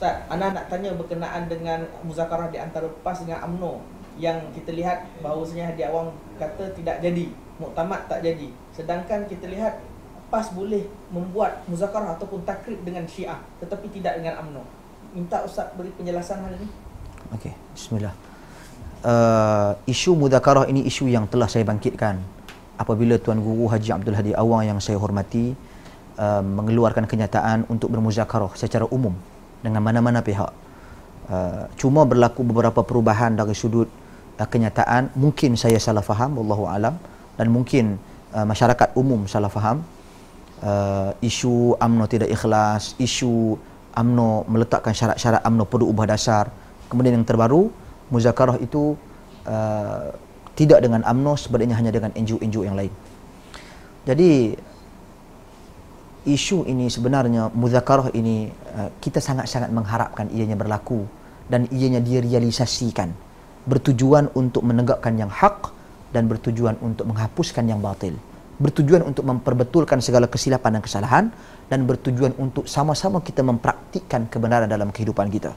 Ustaz, anak nak tanya berkenaan dengan muzakarah di antara PAS dengan UMNO yang kita lihat bahawasanya Hadi Awang kata tidak jadi, muktamad tak jadi. Sedangkan kita lihat PAS boleh membuat muzakarah ataupun takrib dengan Syiah tetapi tidak dengan UMNO. Minta Ustaz beri penjelasan hal ini. Okey, bismillah. Uh, isu muzakarah ini isu yang telah saya bangkitkan apabila Tuan Guru Haji Abdul Hadi Awang yang saya hormati uh, mengeluarkan kenyataan untuk bermuzakarah secara umum dengan mana-mana pihak. Uh, cuma berlaku beberapa perubahan dari sudut uh, kenyataan, mungkin saya salah faham, Allah alam dan mungkin uh, masyarakat umum salah faham uh, isu amno tidak ikhlas, isu amno meletakkan syarat-syarat UMNO perlu ubah dasar. Kemudian yang terbaru, muzakarah itu uh, tidak dengan amno sebenarnya hanya dengan NGO-NGO yang lain. Jadi isu ini sebenarnya muzakarah ini Uh, kita sangat-sangat mengharapkan ianya berlaku dan ianya direalisasikan bertujuan untuk menegakkan yang hak dan bertujuan untuk menghapuskan yang batil bertujuan untuk memperbetulkan segala kesilapan dan kesalahan dan bertujuan untuk sama-sama kita mempraktikkan kebenaran dalam kehidupan kita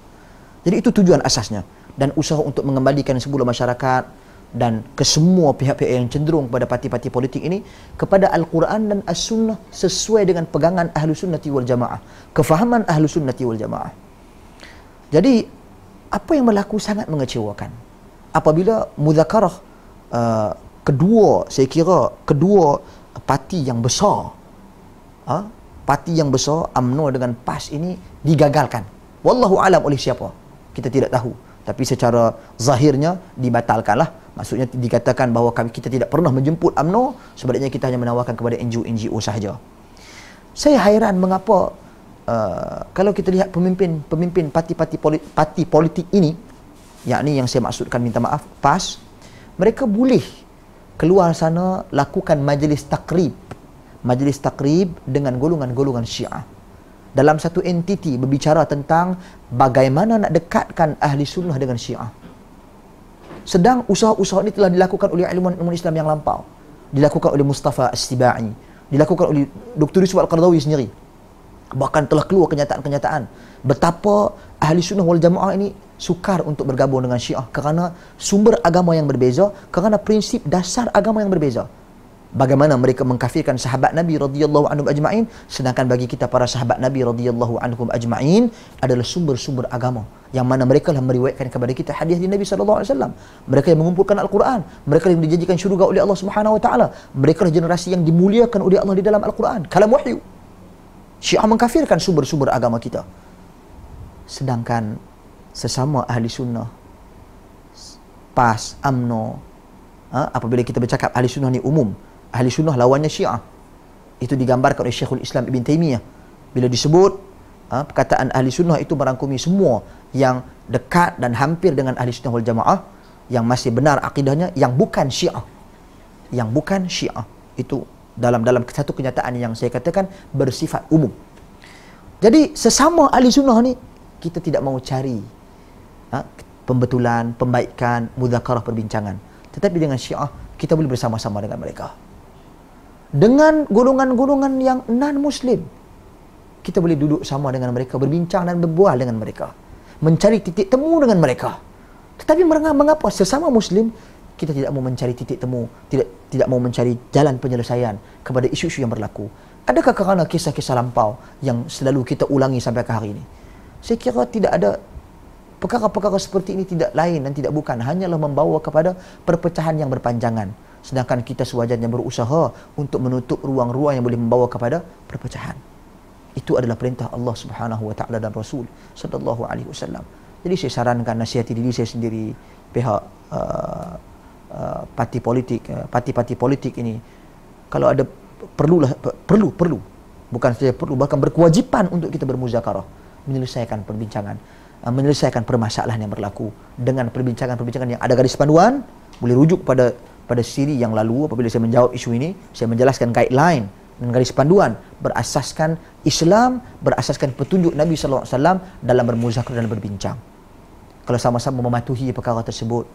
jadi itu tujuan asasnya dan usaha untuk mengembalikan sebuah masyarakat dan kesemua pihak-pihak yang cenderung kepada parti-parti politik ini kepada Al-Quran dan As-Sunnah sesuai dengan pegangan Ahlu Sunnati wal Jamaah kefahaman Ahlu Sunnati wal Jamaah jadi apa yang berlaku sangat mengecewakan apabila mudhakarah uh, kedua saya kira kedua parti yang besar ha? parti yang besar UMNO dengan PAS ini digagalkan wallahu alam oleh siapa kita tidak tahu tapi secara zahirnya dibatalkanlah Maksudnya dikatakan bahawa kami kita tidak pernah menjemput Amno sebaliknya kita hanya menawarkan kepada NGO-NGO sahaja. Saya hairan mengapa uh, kalau kita lihat pemimpin-pemimpin parti-parti politik, parti politik ini, yakni yang saya maksudkan minta maaf, PAS, mereka boleh keluar sana lakukan majlis takrib. Majlis takrib dengan golongan-golongan syiah. Dalam satu entiti berbicara tentang bagaimana nak dekatkan ahli sunnah dengan syiah. Sedang usaha-usaha ini telah dilakukan oleh ilmuwan-ilmuwan Islam yang lampau. Dilakukan oleh Mustafa Astibai. Dilakukan oleh Dr. Yusuf Al-Qardawi sendiri. Bahkan telah keluar kenyataan-kenyataan. Betapa ahli sunnah wal jamaah ini sukar untuk bergabung dengan syiah. Kerana sumber agama yang berbeza. Kerana prinsip dasar agama yang berbeza bagaimana mereka mengkafirkan sahabat Nabi radhiyallahu anhu ajma'in sedangkan bagi kita para sahabat Nabi radhiyallahu anhu ajma'in adalah sumber-sumber agama yang mana mereka lah meriwayatkan kepada kita hadis di Nabi sallallahu alaihi wasallam mereka yang mengumpulkan al-Quran mereka yang dijanjikan syurga oleh Allah Subhanahu wa taala mereka lah generasi yang dimuliakan oleh Allah di dalam al-Quran kalam wahyu Syiah mengkafirkan sumber-sumber agama kita sedangkan sesama ahli sunnah PAS, AMNO ha, apabila kita bercakap ahli sunnah ni umum ahli sunnah lawannya syiah itu digambarkan oleh Syekhul Islam Ibn Taymiyah bila disebut ha, perkataan ahli sunnah itu merangkumi semua yang dekat dan hampir dengan ahli sunnah wal jamaah yang masih benar akidahnya yang bukan syiah yang bukan syiah itu dalam dalam satu kenyataan yang saya katakan bersifat umum jadi sesama ahli sunnah ni kita tidak mahu cari ha, pembetulan, pembaikan, mudhakarah perbincangan. Tetapi dengan syiah, kita boleh bersama-sama dengan mereka dengan golongan-golongan yang non-Muslim. Kita boleh duduk sama dengan mereka, berbincang dan berbual dengan mereka. Mencari titik temu dengan mereka. Tetapi mengapa sesama Muslim, kita tidak mau mencari titik temu, tidak tidak mau mencari jalan penyelesaian kepada isu-isu yang berlaku. Adakah kerana kisah-kisah lampau yang selalu kita ulangi sampai ke hari ini? Saya kira tidak ada perkara-perkara seperti ini tidak lain dan tidak bukan hanyalah membawa kepada perpecahan yang berpanjangan sedangkan kita sewajarnya berusaha untuk menutup ruang-ruang yang boleh membawa kepada perpecahan. Itu adalah perintah Allah Subhanahu wa taala dan Rasul sallallahu alaihi wasallam. Jadi saya sarankan nasihat diri saya sendiri pihak uh, uh, parti politik, uh, parti-parti politik ini kalau ada perlulah perlu perlu bukan saja perlu bahkan berkewajipan untuk kita bermuzakarah menyelesaikan perbincangan uh, menyelesaikan permasalahan yang berlaku dengan perbincangan-perbincangan yang ada garis panduan boleh rujuk pada pada siri yang lalu apabila saya menjawab isu ini, saya menjelaskan guideline dan garis panduan berasaskan Islam, berasaskan petunjuk Nabi sallallahu alaihi wasallam dalam bermuzakarah dan berbincang. Kalau sama-sama mematuhi perkara tersebut,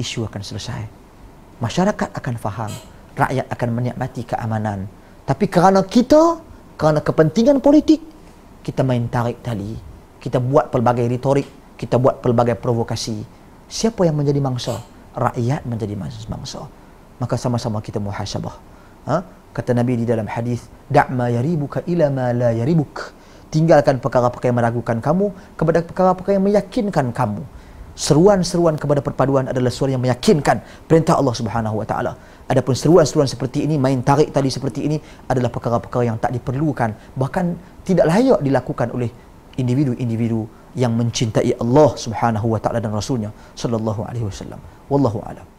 isu akan selesai. Masyarakat akan faham, rakyat akan menikmati keamanan. Tapi kerana kita, kerana kepentingan politik, kita main tarik tali. Kita buat pelbagai retorik, kita buat pelbagai provokasi. Siapa yang menjadi mangsa? rakyat menjadi bangsa. Maka sama-sama kita muhasabah. Ha? Kata Nabi di dalam hadis, da'ma yaribuka ila ma la yaribuk. Tinggalkan perkara-perkara yang meragukan kamu kepada perkara-perkara yang meyakinkan kamu. Seruan-seruan kepada perpaduan adalah suara yang meyakinkan perintah Allah Subhanahu wa taala. Adapun seruan-seruan seperti ini, main tarik tadi seperti ini adalah perkara-perkara yang tak diperlukan, bahkan tidak layak dilakukan oleh individu-individu yang mencintai Allah Subhanahu wa taala dan rasulnya sallallahu alaihi wasallam wallahu alam